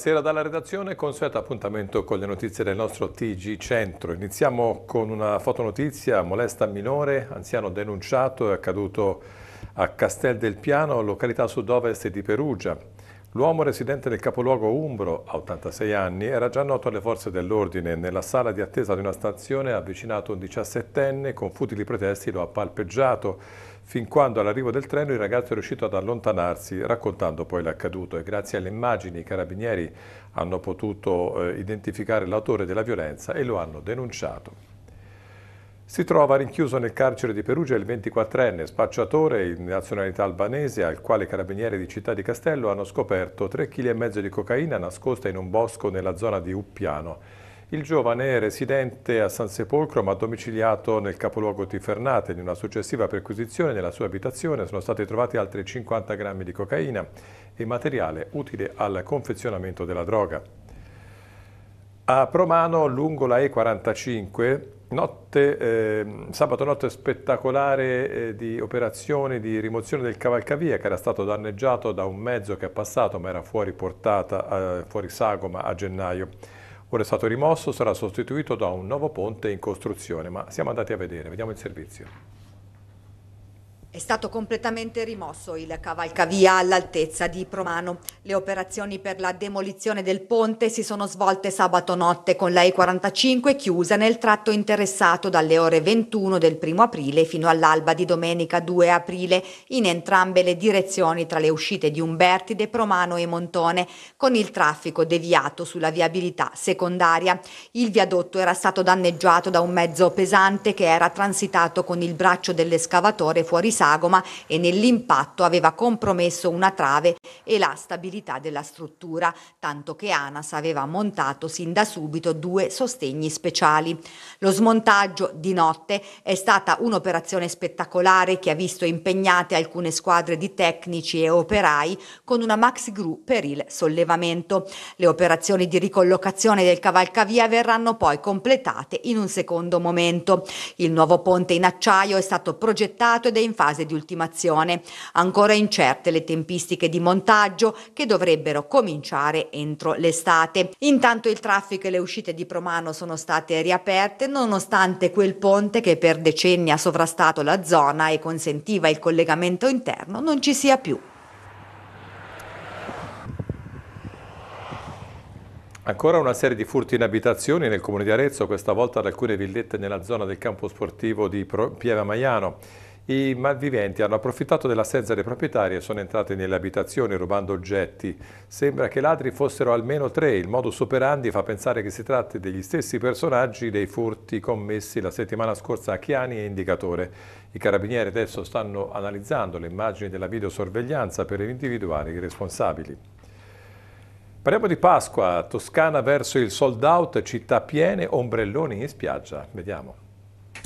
Buonasera dalla redazione, consueto appuntamento con le notizie del nostro TG Centro. Iniziamo con una fotonotizia, molesta minore, anziano denunciato, è accaduto a Castel del Piano, località sud-ovest di Perugia. L'uomo residente del capoluogo Umbro, a 86 anni, era già noto alle forze dell'ordine. Nella sala di attesa di una stazione ha avvicinato un 17enne, con futili pretesti lo ha palpeggiato fin quando all'arrivo del treno il ragazzo è riuscito ad allontanarsi, raccontando poi l'accaduto e grazie alle immagini i carabinieri hanno potuto eh, identificare l'autore della violenza e lo hanno denunciato. Si trova rinchiuso nel carcere di Perugia il 24enne spacciatore in nazionalità albanese al quale i carabinieri di Città di Castello hanno scoperto 3,5 kg di cocaina nascosta in un bosco nella zona di Uppiano. Il giovane è residente a San Sepolcro ma domiciliato nel capoluogo di Fernate. In una successiva perquisizione nella sua abitazione sono stati trovati altri 50 grammi di cocaina e materiale utile al confezionamento della droga. A Promano, lungo la E45, notte, eh, sabato notte spettacolare eh, di operazioni di rimozione del cavalcavia che era stato danneggiato da un mezzo che è passato ma era fuori portata, eh, fuori sagoma a gennaio. Ora è stato rimosso, sarà sostituito da un nuovo ponte in costruzione, ma siamo andati a vedere, vediamo il servizio. È stato completamente rimosso il cavalcavia all'altezza di Promano. Le operazioni per la demolizione del ponte si sono svolte sabato notte con la E45 chiusa nel tratto interessato dalle ore 21 del 1 aprile fino all'alba di domenica 2 aprile in entrambe le direzioni tra le uscite di Umberti, De Promano e Montone, con il traffico deviato sulla viabilità secondaria. Il viadotto era stato danneggiato da un mezzo pesante che era transitato con il braccio dell'escavatore fuori sagoma e nell'impatto aveva compromesso una trave e la stabilità della struttura, tanto che ANAS aveva montato sin da subito due sostegni speciali. Lo smontaggio di notte è stata un'operazione spettacolare che ha visto impegnate alcune squadre di tecnici e operai con una maxi gru per il sollevamento. Le operazioni di ricollocazione del cavalcavia verranno poi completate in un secondo momento. Il nuovo ponte in acciaio è stato progettato ed è in fase fase di ultimazione. Ancora incerte le tempistiche di montaggio che dovrebbero cominciare entro l'estate. Intanto il traffico e le uscite di Promano sono state riaperte nonostante quel ponte che per decenni ha sovrastato la zona e consentiva il collegamento interno non ci sia più. Ancora una serie di furti in abitazioni nel comune di Arezzo, questa volta ad alcune villette nella zona del campo sportivo di Pieve Maiano. I malviventi hanno approfittato dell'assenza dei proprietari e sono entrati nelle abitazioni rubando oggetti. Sembra che i ladri fossero almeno tre. Il modus operandi fa pensare che si tratti degli stessi personaggi dei furti commessi la settimana scorsa a Chiani e Indicatore. I carabinieri adesso stanno analizzando le immagini della videosorveglianza per individuare i responsabili. Parliamo di Pasqua, Toscana verso il sold out, città piene, ombrelloni in spiaggia. Vediamo.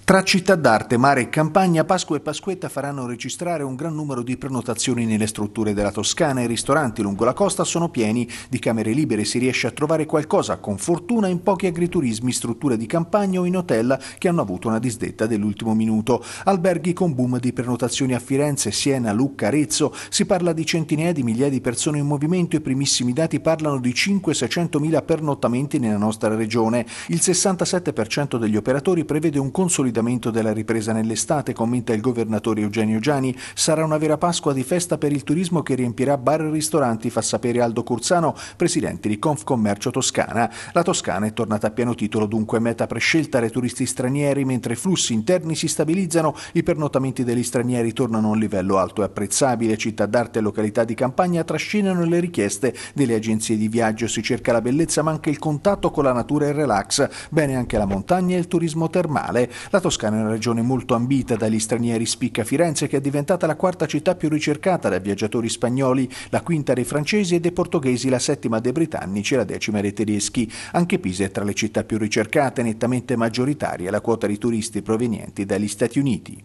Tra città d'arte, mare e campagna, Pasqua e Pasquetta faranno registrare un gran numero di prenotazioni nelle strutture della Toscana e i ristoranti lungo la costa sono pieni di camere libere, si riesce a trovare qualcosa con fortuna in pochi agriturismi, strutture di campagna o in hotel che hanno avuto una disdetta dell'ultimo minuto. Alberghi con boom di prenotazioni a Firenze, Siena, Lucca, Arezzo, si parla di centinaia di migliaia di persone in movimento, i primissimi dati parlano di 500-600.000 pernottamenti nella nostra regione. Il 67% degli operatori prevede un consolidamento consolidamento della ripresa nell'estate, commenta il governatore Eugenio Giani, sarà una vera Pasqua di festa per il turismo che riempirà bar e ristoranti, fa sapere Aldo Curzano, presidente di Confcommercio Toscana. La Toscana è tornata a pieno titolo, dunque meta prescelta dai turisti stranieri, mentre i flussi interni si stabilizzano, i pernotamenti degli stranieri tornano a un livello alto e apprezzabile, città d'arte e località di campagna trascinano le richieste delle agenzie di viaggio, si cerca la bellezza ma anche il contatto con la natura e il relax, bene anche la montagna e il turismo termale. La Toscana è una regione molto ambita dagli stranieri, spicca Firenze che è diventata la quarta città più ricercata dai viaggiatori spagnoli, la quinta dei francesi e dei portoghesi, la settima dei britannici e la decima dei tedeschi. Anche Pisa è tra le città più ricercate, nettamente maggioritaria la quota di turisti provenienti dagli Stati Uniti.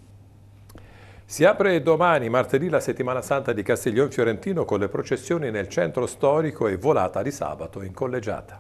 Si apre domani, martedì, la settimana santa di Castiglione Fiorentino con le processioni nel centro storico e volata di sabato in collegiata.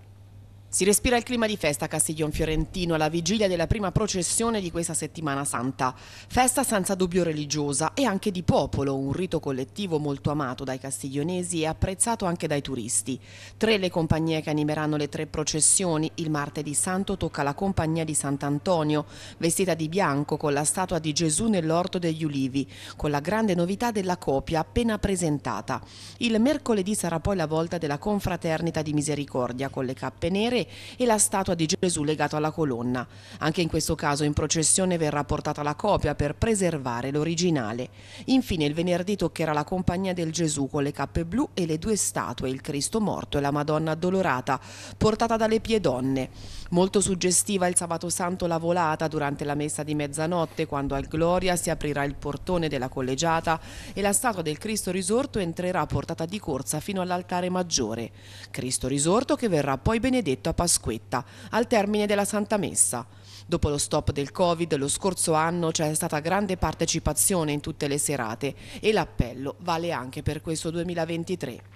Si respira il clima di festa a Castiglion Fiorentino alla vigilia della prima processione di questa settimana santa. Festa senza dubbio religiosa e anche di popolo, un rito collettivo molto amato dai castiglionesi e apprezzato anche dai turisti. Tre le compagnie che animeranno le tre processioni. Il martedì santo tocca la compagnia di Sant'Antonio, vestita di bianco con la statua di Gesù nell'orto degli ulivi, con la grande novità della copia appena presentata. Il mercoledì sarà poi la volta della confraternita di misericordia con le cappe nere Re e la statua di Gesù legata alla colonna. Anche in questo caso in processione verrà portata la copia per preservare l'originale. Infine il venerdì toccherà la compagnia del Gesù con le cappe blu e le due statue, il Cristo morto e la Madonna addolorata, portata dalle piedonne. Molto suggestiva il sabato santo la volata durante la messa di mezzanotte quando al Gloria si aprirà il portone della collegiata e la statua del Cristo risorto entrerà portata di corsa fino all'altare maggiore. Cristo risorto che verrà poi benedetto a Pasquetta al termine della Santa Messa. Dopo lo stop del Covid, lo scorso anno c'è stata grande partecipazione in tutte le serate e l'appello vale anche per questo 2023.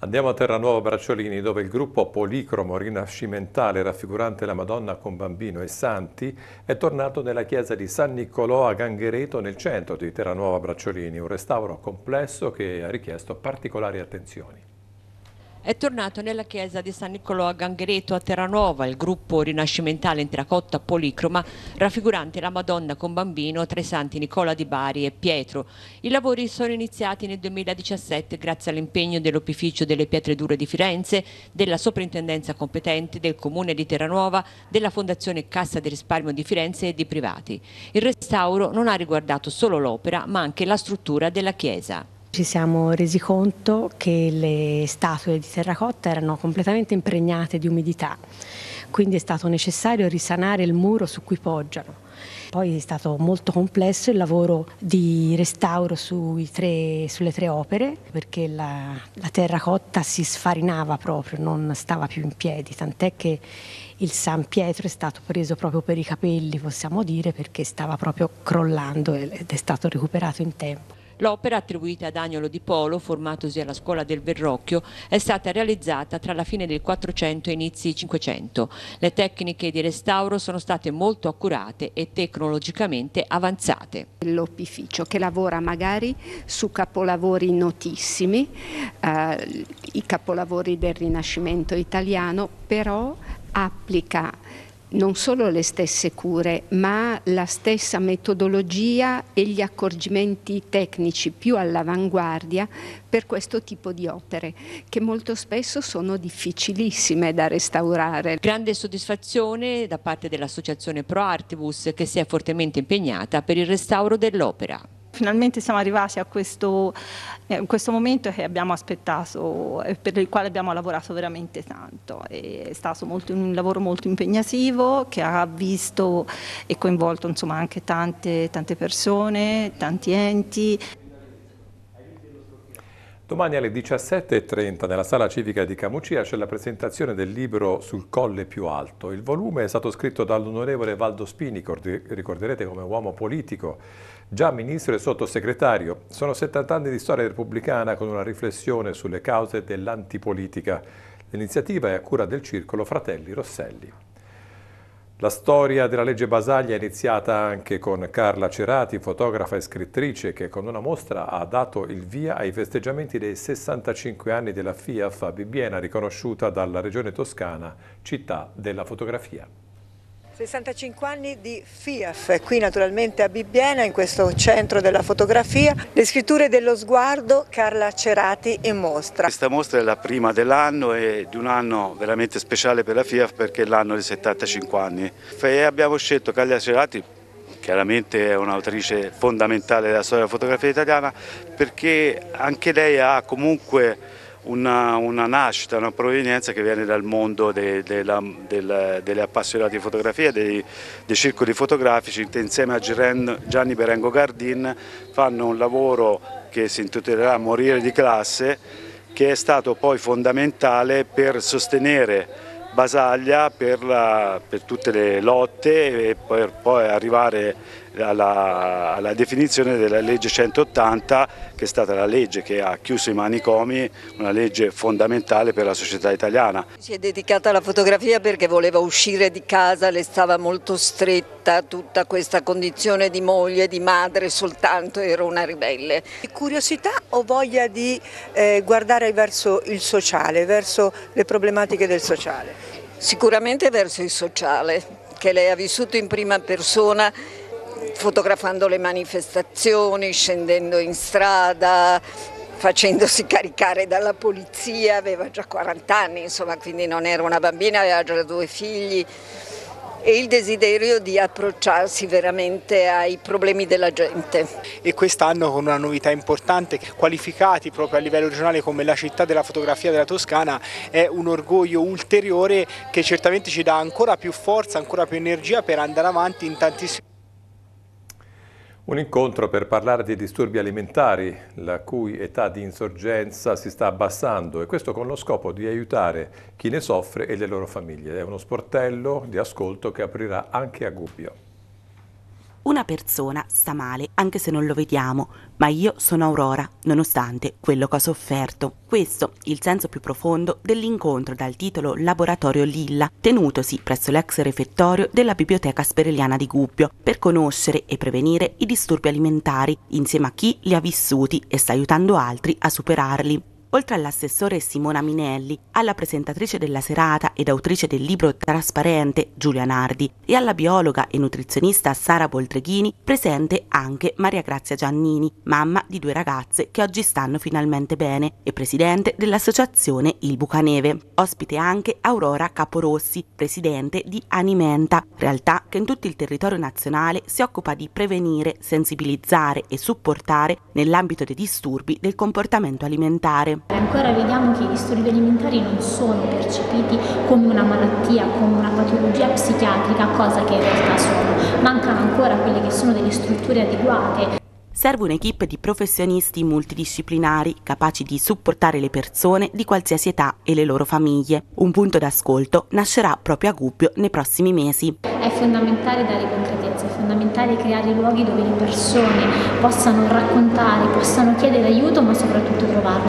Andiamo a Terranuova Bracciolini dove il gruppo policromo rinascimentale raffigurante la Madonna con bambino e santi è tornato nella chiesa di San Niccolò a Ganghereto nel centro di Terranuova Bracciolini, un restauro complesso che ha richiesto particolari attenzioni. È tornato nella chiesa di San Niccolò a Ganghereto a Terranova il gruppo rinascimentale in terracotta policroma raffigurante la Madonna con bambino tra i santi Nicola di Bari e Pietro. I lavori sono iniziati nel 2017 grazie all'impegno dell'Opificio delle Pietre Dure di Firenze, della soprintendenza competente, del Comune di Terranova, della Fondazione Cassa del Risparmio di Firenze e di privati. Il restauro non ha riguardato solo l'opera ma anche la struttura della chiesa ci siamo resi conto che le statue di terracotta erano completamente impregnate di umidità, quindi è stato necessario risanare il muro su cui poggiano. Poi è stato molto complesso il lavoro di restauro tre, sulle tre opere perché la, la terracotta si sfarinava proprio, non stava più in piedi, tant'è che il San Pietro è stato preso proprio per i capelli, possiamo dire, perché stava proprio crollando ed è stato recuperato in tempo. L'opera, attribuita ad Agnolo di Polo, formatosi alla scuola del Verrocchio, è stata realizzata tra la fine del 400 e inizi 500. Le tecniche di restauro sono state molto accurate e tecnologicamente avanzate. L'opificio che lavora magari su capolavori notissimi, eh, i capolavori del Rinascimento italiano, però applica non solo le stesse cure, ma la stessa metodologia e gli accorgimenti tecnici più all'avanguardia per questo tipo di opere, che molto spesso sono difficilissime da restaurare. Grande soddisfazione da parte dell'Associazione Pro Artibus che si è fortemente impegnata per il restauro dell'opera finalmente siamo arrivati a questo, eh, questo momento che abbiamo aspettato e per il quale abbiamo lavorato veramente tanto. è stato molto, un lavoro molto impegnativo che ha visto e coinvolto insomma, anche tante, tante persone, tanti enti. Domani alle 17.30 nella sala civica di Camucia c'è la presentazione del libro Sul colle più alto. Il volume è stato scritto dall'onorevole Valdo Spini, ricorderete come uomo politico, già ministro e sottosegretario. Sono 70 anni di storia repubblicana con una riflessione sulle cause dell'antipolitica. L'iniziativa è a cura del circolo Fratelli Rosselli. La storia della legge Basaglia è iniziata anche con Carla Cerati, fotografa e scrittrice, che con una mostra ha dato il via ai festeggiamenti dei 65 anni della FIAF a Bibbiena, riconosciuta dalla Regione Toscana, città della fotografia. 65 anni di FIAF, qui naturalmente a Bibbiena, in questo centro della fotografia, le scritture dello sguardo Carla Cerati in mostra. Questa mostra è la prima dell'anno e di un anno veramente speciale per la FIAF perché è l'anno dei 75 anni. E abbiamo scelto Carla Cerati chiaramente è un'autrice fondamentale della storia della fotografia italiana perché anche lei ha comunque una, una, nascita, una provenienza che viene dal mondo dei, dei, delle appassionate di fotografia, dei, dei, circoli fotografici che insieme a Gianni Berengo Gardin fanno un lavoro che si intitolerà Morire di classe che è stato poi fondamentale per sostenere Basaglia per, la, per tutte le lotte e per poi arrivare alla, alla, definizione della legge 180 che è stata la legge che ha chiuso i manicomi, una legge fondamentale per la società italiana. Si è dedicata alla fotografia perché voleva uscire di casa, le stava molto stretta tutta questa condizione di moglie, di madre soltanto, era una ribelle. Curiosità o voglia di eh, guardare verso il sociale, verso le problematiche del sociale? Sicuramente verso il sociale che lei ha vissuto in prima persona fotografando le manifestazioni, scendendo in strada, facendosi caricare dalla polizia, aveva già 40 anni, insomma, quindi non era una bambina, aveva già due figli e il desiderio di approcciarsi veramente ai problemi della gente. E quest'anno con una novità importante, qualificati proprio a livello regionale come la città della fotografia della Toscana, è un orgoglio ulteriore che certamente ci dà ancora più forza, ancora più energia per andare avanti in tantissimi un incontro per parlare dei disturbi alimentari, la cui età di insorgenza si sta abbassando e questo con lo scopo di aiutare chi ne soffre e le loro famiglie. È uno sportello di ascolto che aprirà anche a Gubbio. Una persona sta male anche se non lo vediamo, ma io sono Aurora, nonostante quello che ho sofferto. Questo il senso più profondo dell'incontro dal titolo Laboratorio Lilla, tenutosi presso l'ex refettorio della Biblioteca Spereliana di Gubbio, per conoscere e prevenire i disturbi alimentari, insieme a chi li ha vissuti e sta aiutando altri a superarli. Oltre all'assessore Simona Minelli, alla presentatrice della serata ed autrice del libro Trasparente Giulia Nardi e alla biologa e nutrizionista Sara Boltreghini, presente anche Maria Grazia Giannini, mamma di due ragazze che oggi stanno finalmente bene e presidente dell'associazione Il Bucaneve. Ospite anche Aurora Caporossi, presidente di Animenta, realtà che in tutto il territorio nazionale si occupa di prevenire, sensibilizzare e supportare nell'ambito dei disturbi del comportamento alimentare. Ancora vediamo che i disturbi alimentari non sono percepiti come una malattia, come una patologia psichiatrica, cosa che in realtà sono. Mancano ancora quelle che sono delle strutture adeguate. Serve un'equipe di professionisti multidisciplinari capaci di supportare le persone di qualsiasi età e le loro famiglie. Un punto d'ascolto nascerà proprio a Gubbio nei prossimi mesi. È fondamentale dare concretezza, è fondamentale creare luoghi dove le persone possano raccontare, possano chiedere aiuto ma soprattutto trovarlo.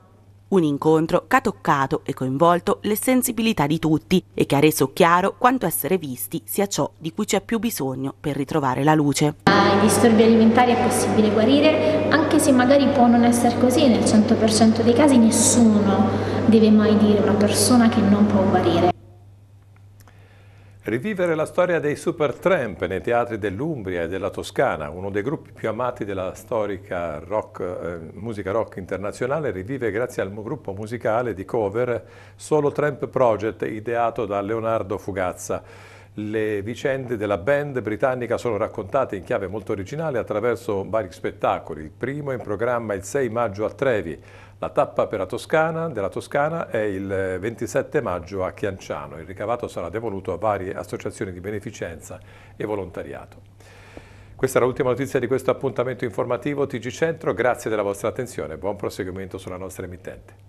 Un incontro che ha toccato e coinvolto le sensibilità di tutti e che ha reso chiaro quanto essere visti sia ciò di cui c'è più bisogno per ritrovare la luce. Ai disturbi alimentari è possibile guarire, anche se magari può non essere così, nel 100% dei casi nessuno deve mai dire una persona che non può guarire. Rivivere la storia dei Super Tramp nei teatri dell'Umbria e della Toscana, uno dei gruppi più amati della storica rock, eh, musica rock internazionale, rivive grazie al gruppo musicale di cover Solo Tramp Project, ideato da Leonardo Fugazza. Le vicende della band britannica sono raccontate in chiave molto originale attraverso vari spettacoli. Il primo è in programma il 6 maggio a Trevi, la tappa Toscana, della Toscana è il 27 eh, maggio a Chianciano. Il ricavato sarà devoluto a varie associazioni di beneficenza e volontariato. Questa era l'ultima notizia di questo appuntamento informativo TG Centro. Grazie della vostra attenzione. e Buon proseguimento sulla nostra emittente.